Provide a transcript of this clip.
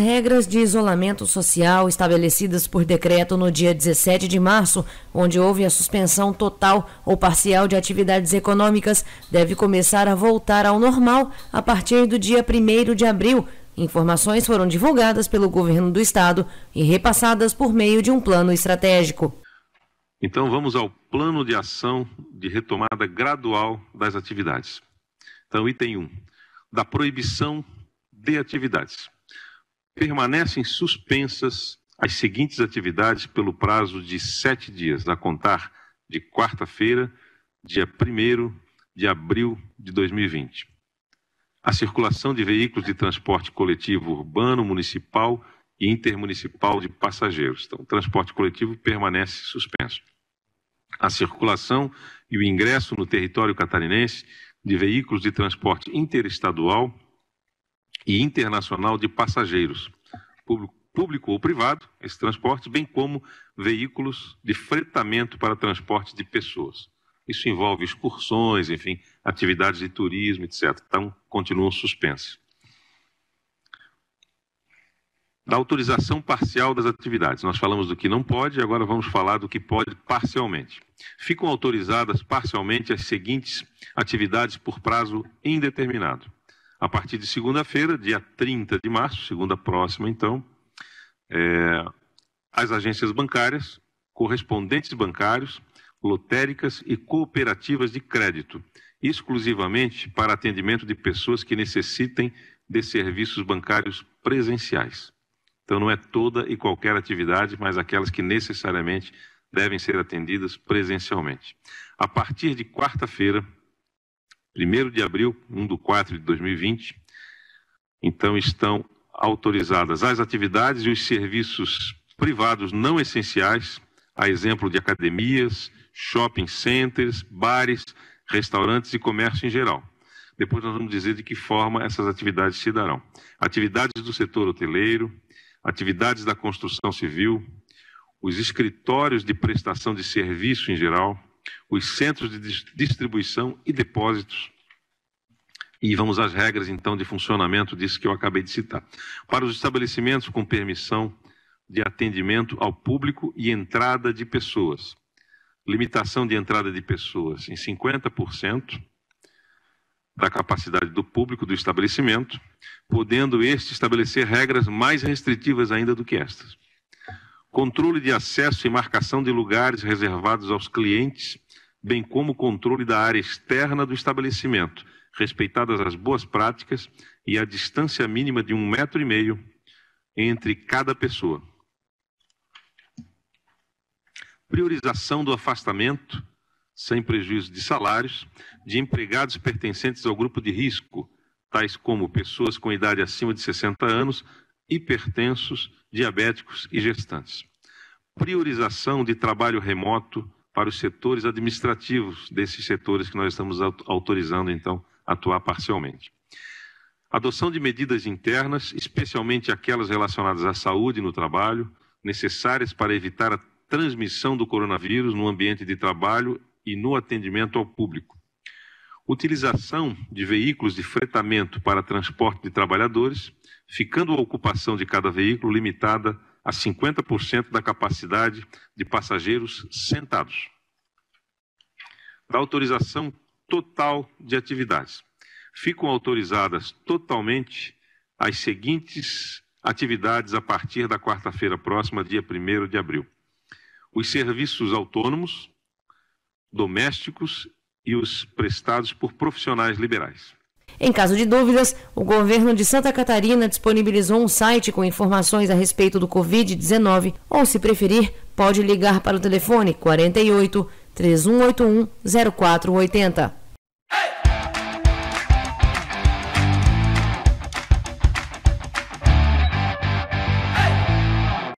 regras de isolamento social estabelecidas por decreto no dia 17 de março, onde houve a suspensão total ou parcial de atividades econômicas, deve começar a voltar ao normal a partir do dia 1 de abril. Informações foram divulgadas pelo governo do estado e repassadas por meio de um plano estratégico. Então vamos ao plano de ação de retomada gradual das atividades. Então, item 1, da proibição de atividades permanecem suspensas as seguintes atividades pelo prazo de sete dias, a contar de quarta-feira, dia 1 de abril de 2020. A circulação de veículos de transporte coletivo urbano, municipal e intermunicipal de passageiros. Então, o transporte coletivo permanece suspenso. A circulação e o ingresso no território catarinense de veículos de transporte interestadual e internacional de passageiros, público, ou privado, esse transporte, bem como veículos de fretamento para transporte de pessoas. Isso envolve excursões, enfim, atividades de turismo, etc. Então, continuam suspensos. Da autorização parcial das atividades. Nós falamos do que não pode, agora vamos falar do que pode parcialmente. Ficam autorizadas parcialmente as seguintes atividades por prazo indeterminado: a partir de segunda-feira, dia 30 de março, segunda próxima, então, é, as agências bancárias, correspondentes bancários, lotéricas e cooperativas de crédito, exclusivamente para atendimento de pessoas que necessitem de serviços bancários presenciais. Então, não é toda e qualquer atividade, mas aquelas que necessariamente devem ser atendidas presencialmente. A partir de quarta-feira, 1 de abril, 1 de 4 de 2020. Então, estão autorizadas as atividades e os serviços privados não essenciais, a exemplo de academias, shopping centers, bares, restaurantes e comércio em geral. Depois nós vamos dizer de que forma essas atividades se darão. Atividades do setor hoteleiro, atividades da construção civil, os escritórios de prestação de serviço em geral, os centros de distribuição e depósitos. E vamos às regras, então, de funcionamento disso que eu acabei de citar. Para os estabelecimentos com permissão de atendimento ao público e entrada de pessoas. Limitação de entrada de pessoas em 50% da capacidade do público do estabelecimento, podendo este estabelecer regras mais restritivas ainda do que estas. Controle de acesso e marcação de lugares reservados aos clientes bem como o controle da área externa do estabelecimento, respeitadas as boas práticas e a distância mínima de um metro e meio entre cada pessoa. Priorização do afastamento, sem prejuízo de salários, de empregados pertencentes ao grupo de risco, tais como pessoas com idade acima de 60 anos, hipertensos, diabéticos e gestantes. Priorização de trabalho remoto para os setores administrativos desses setores que nós estamos autorizando, então, atuar parcialmente. Adoção de medidas internas, especialmente aquelas relacionadas à saúde no trabalho, necessárias para evitar a transmissão do coronavírus no ambiente de trabalho e no atendimento ao público. Utilização de veículos de fretamento para transporte de trabalhadores, ficando a ocupação de cada veículo limitada a 50% da capacidade de passageiros sentados. Da autorização total de atividades. Ficam autorizadas totalmente as seguintes atividades a partir da quarta-feira próxima, dia 1 de abril: os serviços autônomos, domésticos e os prestados por profissionais liberais. Em caso de dúvidas, o governo de Santa Catarina disponibilizou um site com informações a respeito do Covid-19 ou, se preferir, pode ligar para o telefone 48 3181 0480.